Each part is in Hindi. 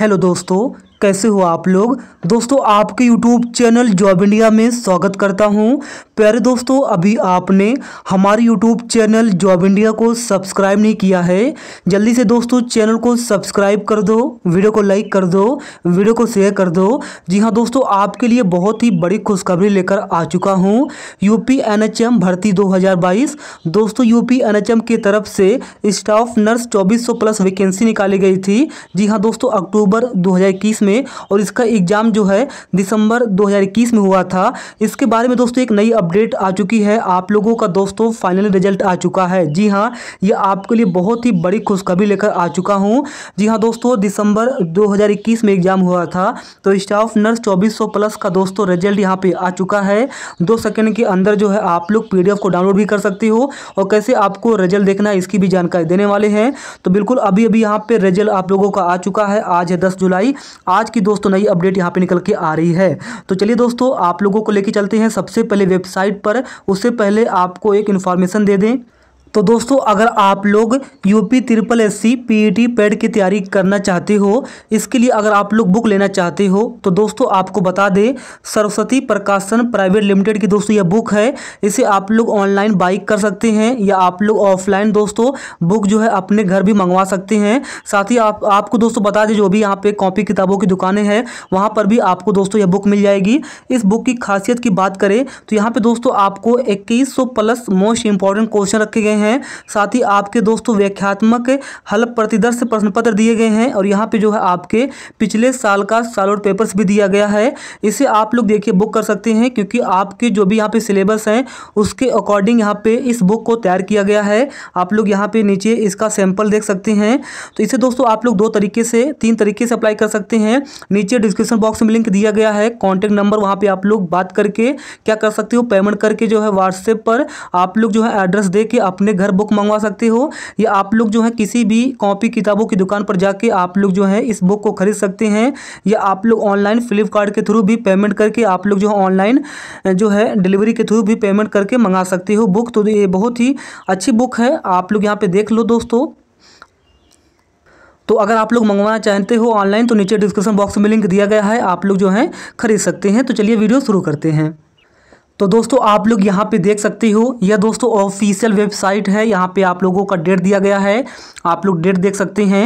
हेलो दोस्तों कैसे हो आप लोग दोस्तों आपके यूट्यूब चैनल जॉब इंडिया में स्वागत करता हूं प्यारे दोस्तों अभी आपने हमारे यूट्यूब चैनल जॉब इंडिया को सब्सक्राइब नहीं किया है जल्दी से दोस्तों चैनल को सब्सक्राइब कर दो वीडियो को लाइक कर दो वीडियो को शेयर कर दो जी हाँ दोस्तों आपके लिए बहुत ही बड़ी खुशखबरी लेकर आ चुका हूँ यू पी भर्ती दो दोस्तों यूपी पी की तरफ से स्टाफ नर्स चौबीस प्लस वैकेंसी निकाली गई थी जी हाँ दोस्तों अक्टूबर दो में में और इसका एग्ज़ाम जो है दिसंबर 2021 में हुआ था इसके बारे में दोस्तों एक नई अपडेट आ चुकी है आप लोगों का दोस्तों फाइनल रिजल्ट आ चुका है जी हाँ ये आपके लिए बहुत ही बड़ी खुशखबरी लेकर आ चुका हूँ जी हाँ दोस्तों दिसंबर दो में एग्ज़ाम हुआ था तो स्टाफ नर्स चौबीस प्लस का दोस्तों रिजल्ट यहाँ पर आ चुका है दो सेकेंड के अंदर जो है आप लोग पी को डाउनलोड भी कर सकते हो और कैसे आपको रिजल्ट देखना है इसकी भी जानकारी देने वाले हैं तो बिल्कुल अभी अभी यहाँ पे रिजल्ट आप लोगों का आ चुका है आज है दस जुलाई आज आज की दोस्तों नई अपडेट यहाँ पे निकल के आ रही है तो चलिए दोस्तों आप लोगों को लेके चलते हैं सबसे पहले वेबसाइट पर उससे पहले आपको एक इन्फॉर्मेशन दे दें तो दोस्तों अगर आप लोग UP triple S C P पैड की तैयारी करना चाहते हो इसके लिए अगर आप लोग बुक लेना चाहते हो तो दोस्तों आपको बता दें सरस्वती प्रकाशन प्राइवेट लिमिटेड की दोस्तों यह बुक है इसे आप लोग ऑनलाइन बाइक कर सकते हैं या आप लोग ऑफलाइन दोस्तों बुक जो है अपने घर भी मंगवा सकते हैं साथ ही आप आपको दोस्तों बता दें जो भी यहाँ पर कॉपी किताबों की दुकानें हैं वहाँ पर भी आपको दोस्तों यह बुक मिल जाएगी इस बुक की खासियत की बात करें तो यहाँ पर दोस्तों आपको इक्कीस प्लस मोस्ट इंपॉर्टेंट क्वेश्चन रखे गए हैं हैं साथ ही आपके दोस्तों व्याख्यात्मक हल प्रतिदर्श प्रश्न पत्र दिए गए हैं और यहाँ पे जो है आपके पिछले साल का सालोड पेपर्स भी दिया गया है इसे आप लोग देखिए बुक कर सकते हैं क्योंकि आपके जो भी यहाँ पे सिलेबस हैं उसके अकॉर्डिंग यहाँ पे इस बुक को तैयार किया गया है आप लोग यहाँ पे नीचे इसका सैंपल देख सकते हैं तो इसे दोस्तों आप लोग दो तरीके से तीन तरीके से अप्लाई कर सकते हैं नीचे डिस्क्रिप्शन बॉक्स में लिंक दिया गया है कॉन्टैक्ट नंबर वहाँ पर आप लोग बात करके क्या कर सकते हो पेमेंट करके जो है व्हाट्सएप पर आप लोग जो है एड्रेस दे के अपने मेरे घर बुक मंगवा सकते हो या आप लोग जो है किसी भी कॉपी किताबों की दुकान पर जाके आप लोग जो है इस बुक को खरीद सकते हैं या आप लोग ऑनलाइन फ्लिपकार्ट के थ्रू भी पेमेंट करके आप लोग जो है ऑनलाइन जो है डिलीवरी के थ्रू भी पेमेंट करके मंगा सकते हो बुक तो ये बहुत ही अच्छी बुक है आप लोग यहाँ पर देख लो दोस्तों तो अगर आप लोग मंगवाना चाहते हो ऑनलाइन तो नीचे डिस्क्रिप्शन बॉक्स में लिंक दिया गया है आप लोग जो है खरीद सकते हैं तो चलिए वीडियो शुरू करते हैं तो दोस्तों आप लोग यहाँ पे देख सकते हो यह दोस्तों ऑफिशियल वेबसाइट है यहाँ पे आप लोगों का डेट दिया गया है आप लोग डेट देख सकते हैं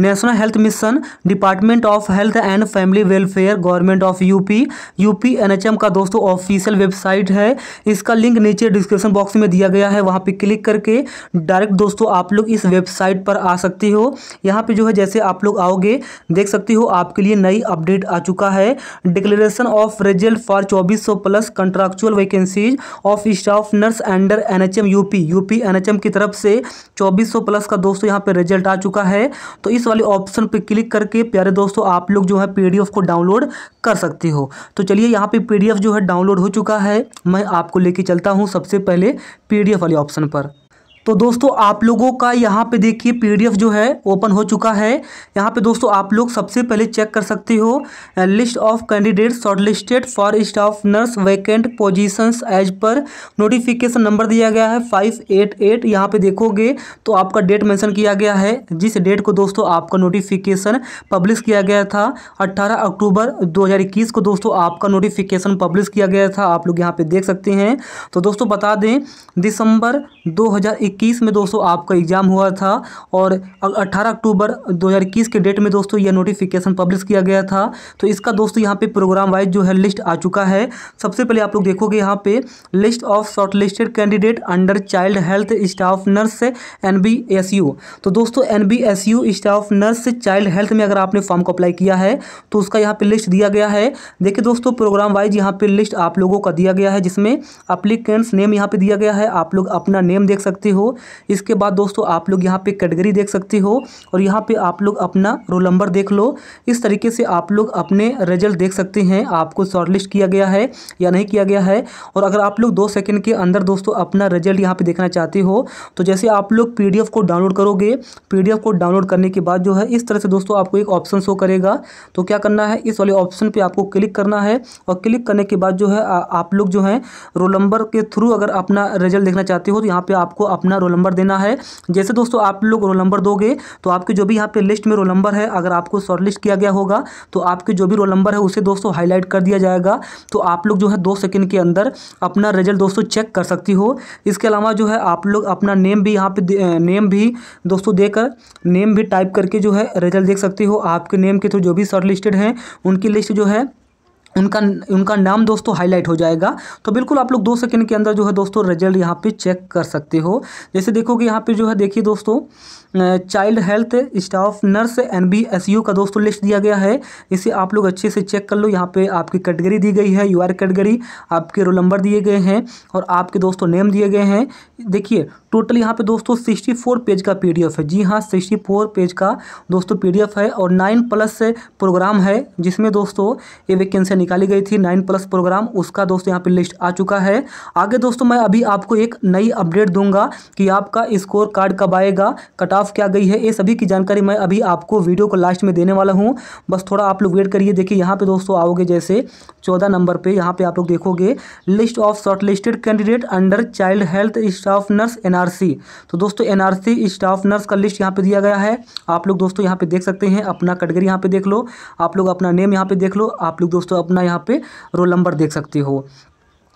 national health mission department of health and family welfare government of UP UP NHM का दोस्तों ऑफिशियल वेबसाइट है इसका लिंक नीचे डिस्क्रिप्शन बॉक्स में दिया गया है वहाँ पर क्लिक करके डायरेक्ट दोस्तों आप लोग इस वेबसाइट पर आ सकते हो यहाँ पर जो है जैसे आप लोग आओगे देख सकते हो आपके लिए नई अपडेट आ चुका है डिक्लेरेशन ऑफ रिजल्ट फॉर चौबीस plus contractual vacancies of staff nurse under NHM UP UP NHM की तरफ से 2400 प्लस का दोस्तों यहाँ पे रिजल्ट आ चुका है तो इस वाले ऑप्शन पे क्लिक करके प्यारे दोस्तों आप लोग जो है पीडीएफ को डाउनलोड कर सकते हो तो चलिए यहाँ पे पीडीएफ जो है डाउनलोड हो चुका है मैं आपको लेके चलता हूँ सबसे पहले पीडीएफ वाले ऑप्शन पर तो दोस्तों आप लोगों का यहाँ पे देखिए पीडीएफ जो है ओपन हो चुका है यहाँ पे दोस्तों आप लोग सबसे पहले चेक कर सकते हो list of candidate shortlisted listed for staff nurse vacant positions as पर नोटिफिकेशन नंबर दिया गया है फाइव एट एट यहाँ पर देखोगे तो आपका डेट मेंशन किया गया है जिस डेट को दोस्तों आपका नोटिफिकेशन पब्लिश किया गया था अट्ठारह अक्टूबर दो को दोस्तों आपका नोटिफिकेशन पब्लिश किया गया था आप लोग यहाँ पर देख सकते हैं तो दोस्तों बता दें दिसंबर दो 2021 में दोस्तों आपका एग्ज़ाम हुआ था और 18 अक्टूबर 2021 के डेट में दोस्तों यह नोटिफिकेशन पब्लिश किया गया था तो इसका दोस्तों यहाँ पे प्रोग्राम वाइज जो है लिस्ट आ चुका है सबसे पहले आप लोग देखोगे यहाँ पे list of short candidate under child health staff nurse N तो दोस्तों N staff nurse child health में अगर आपने फॉर्म को अप्लाई किया है तो उसका यहाँ पे लिस्ट दिया गया है देखिए दोस्तों प्रोग्राम वाइज यहाँ पे लिस्ट आप लोगों का दिया गया है जिसमें अप्लीकेंट्स नेम यहाँ पे दिया गया है आप लोग अपना नेम देख सकते हो हो इसके बाद दोस्तों आप लोग यहाँ पे कैटेगरी देख सकते हो और यहाँ पे आप लोग अपना रोल नंबर देख लो इस तरीके से आप लोग अपने रिजल्ट देख सकते हैं आपको शॉर्टलिस्ट किया गया है या नहीं किया गया है और अगर आप लोग दो सेकेंड के अंदर दोस्तों अपना रिजल्ट यहाँ पर देखना चाहते हो तो जैसे आप लोग पी को डाउनलोड करोगे पी को डाउनलोड करने के बाद जो है इस तरह से दोस्तों आपको एक ऑप्शन शो करेगा तो क्या करना है इस वाले ऑप्शन पर आपको क्लिक करना है और क्लिक करने के बाद जो है आप लोग जो है रोल नंबर के थ्रू अगर अपना रिजल्ट देखना चाहते हो तो यहाँ पर आपको अपना अपना रोल नंबर देना है जैसे दोस्तों आप लोग रोल नंबर दोगे तो आपके जो भी यहाँ पे लिस्ट में रोल नंबर है अगर आपको शॉर्ट लिस्ट किया गया होगा तो आपके जो भी रोल नंबर है उसे दोस्तों हाईलाइट कर दिया जाएगा तो आप लोग जो है दो सेकेंड के अंदर अपना रिजल्ट दोस्तों चेक कर सकती हो इसके अलावा जो है आप लोग अपना नेम भी यहाँ पे नेम भी दोस्तों देकर नेम भी टाइप करके जो है रिजल्ट देख सकती हो आपके नेम के थ्रू जो भी शॉर्ट लिस्टेड हैं उनकी लिस्ट जो है उनका उनका नाम दोस्तों हाईलाइट हो जाएगा तो बिल्कुल आप लोग दो सेकंड के अंदर जो है दोस्तों रिजल्ट यहाँ पे चेक कर सकते हो जैसे देखोगे यहाँ पे जो है देखिए दोस्तों child health staff nurse N B S U का दोस्तों लिस्ट दिया गया है इसे आप लोग अच्छे से चेक कर लो यहाँ पे आपकी कैटेगरी दी गई है यू आर कैटेगरी आपके रोल नंबर दिए गए हैं और आपके दोस्तों नेम दिए गए हैं देखिए टोटल यहाँ पे दोस्तों 64 पेज का पीडीएफ है जी हाँ 64 पेज का दोस्तों पीडीएफ है और नाइन प्लस प्रोग्राम है जिसमें दोस्तों ये वैकेंसी निकाली गई थी नाइन प्लस प्रोग्राम उसका दोस्तों यहाँ पे लिस्ट आ चुका है आगे दोस्तों मैं अभी आपको एक नई अपडेट दूंगा कि आपका स्कोर कार्ड कब आएगा कट ऑफ क्या गई है ये सभी की जानकारी मैं अभी आपको वीडियो को लास्ट में देने वाला हूँ बस थोड़ा आप लोग वेट करिए देखिए यहाँ पर दोस्तों आओगे जैसे चौदह नंबर पर यहाँ पर आप लोग देखोगे list of short candidate under child health staff nurse N NRC तो दोस्तों एनआरसी स्टाफ नर्स का लिस्ट यहाँ पे दिया गया है आप लोग दोस्तों यहाँ पे देख सकते हैं अपना कैटेगरी यहाँ पे देख लो आप लोग अपना नेम यहाँ पे देख लो आप लोग दोस्तों अपना यहाँ पे रोल नंबर देख सकते हो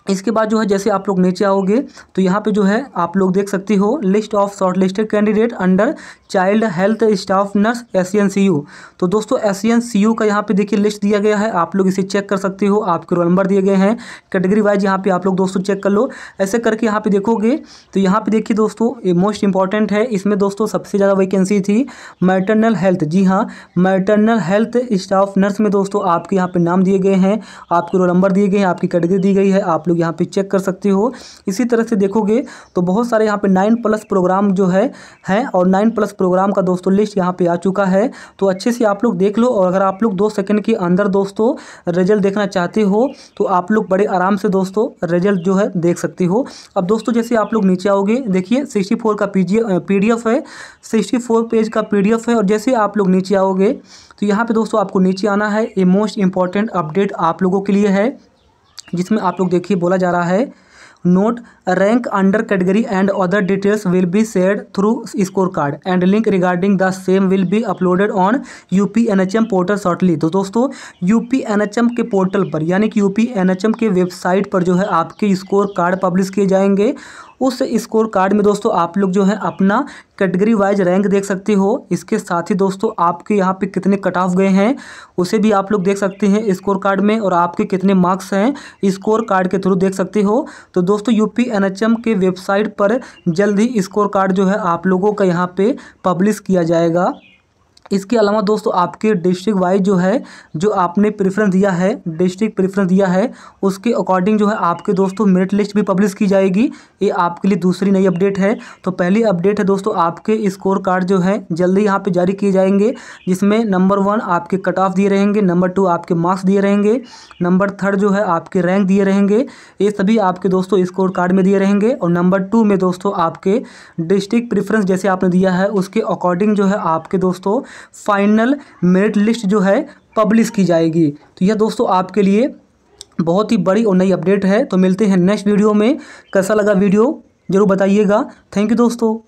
इसके बाद जो है जैसे आप लोग नीचे आओगे तो यहाँ पे जो है आप लोग देख सकती हो list of short listed candidate under child health staff nurse S C U तो दोस्तों एस सी यू का यहाँ पे देखिए लिस्ट दिया गया है आप लोग इसे चेक कर सकते हो आपके रोल नंबर दिए गए हैं कैटेगरी वाइज यहाँ पे आप लोग दोस्तों चेक कर लो ऐसे करके यहाँ पे देखोगे तो यहाँ पे देखिए दोस्तों ये मोस्ट इंपॉर्टेंट है इसमें दोस्तों सबसे ज़्यादा वैकेंसी थी मैटरनल हेल्थ जी हाँ मैटरनल हेल्थ स्टाफ नर्स में दोस्तों आपके यहाँ पर नाम दिए गए हैं आपके रोल नंबर दिए गए हैं आपकी कैटेगरी दी गई है आप लोग यहाँ पे चेक कर सकते हो इसी तरह से देखोगे तो बहुत सारे यहाँ पे नाइन प्लस प्रोग्राम जो है हैं और नाइन प्लस प्रोग्राम का दोस्तों लिस्ट यहाँ पे आ चुका है तो अच्छे से आप लोग देख लो और अगर आप लोग दो सेकेंड के अंदर दोस्तों रिजल्ट देखना चाहते हो तो आप लोग बड़े आराम से दोस्तों रिजल्ट जो है देख सकते हो अब दोस्तों जैसे आप लोग नीचे आओगे देखिए सिक्सटी फोर का पी जी है सिक्सटी फोर पेज का पी है और जैसे आप लोग नीचे आओगे तो यहाँ पे दोस्तों आपको नीचे आना है ये मोस्ट इंपॉर्टेंट अपडेट आप लोगों के लिए है जिसमें आप लोग देखिए बोला जा रहा है note rank under category and other details will be share through score card and link regarding the same will be uploaded on U P N H M portal shortly तो दोस्तों U P N H M के पोर्टल पर यानी कि U P N H M के वेबसाइट पर जो है आपके स्कोर कार्ड पब्लिश किए जाएंगे उस स्कोर कार्ड में दोस्तों आप लोग जो है अपना कैटेगरी वाइज रैंक देख सकते हो इसके साथ ही दोस्तों आपके यहाँ पे कितने कट ऑफ गए हैं उसे भी आप लोग देख सकते हैं स्कोर कार्ड में और आपके कितने मार्क्स हैं स्कोर कार्ड के थ्रू देख सकते हो तो दोस्तों यूपी एनएचएम के वेबसाइट पर जल्द ही स्कोर कार्ड जो है आप लोगों का यहाँ पे पब्लिश किया जाएगा इसके अलावा दोस्तों आपके डिस्ट्रिक्ट वाइज जो है जो आपने प्रेफरेंस दिया है डिस्ट्रिक्ट प्रेफरेंस दिया है उसके अकॉर्डिंग जो है आपके दोस्तों मेरिट लिस्ट भी पब्लिश की जाएगी ये आपके लिए दूसरी नई अपडेट है तो पहली अपडेट है दोस्तों आपके स्कोर कार्ड जो है जल्दी यहाँ पर जारी किए जाएंगे जिसमें नंबर वन आपके कट ऑफ दिए रहेंगे नंबर टू आपके मार्क्स दिए रहेंगे नंबर थर्ड जो है आपके रैंक दिए रहेंगे ये सभी आपके दोस्तों स्कोर कार्ड में दिए रहेंगे और नंबर टू में दोस्तों आपके डिस्ट्रिक्ट प्रेफरेंस जैसे आपने दिया है उसके अकॉर्डिंग जो है आपके दोस्तों फाइनल मेरिट लिस्ट जो है पब्लिश की जाएगी तो यह दोस्तों आपके लिए बहुत ही बड़ी और नई अपडेट है तो मिलते हैं नेक्स्ट वीडियो में कैसा लगा वीडियो ज़रूर बताइएगा थैंक यू दोस्तों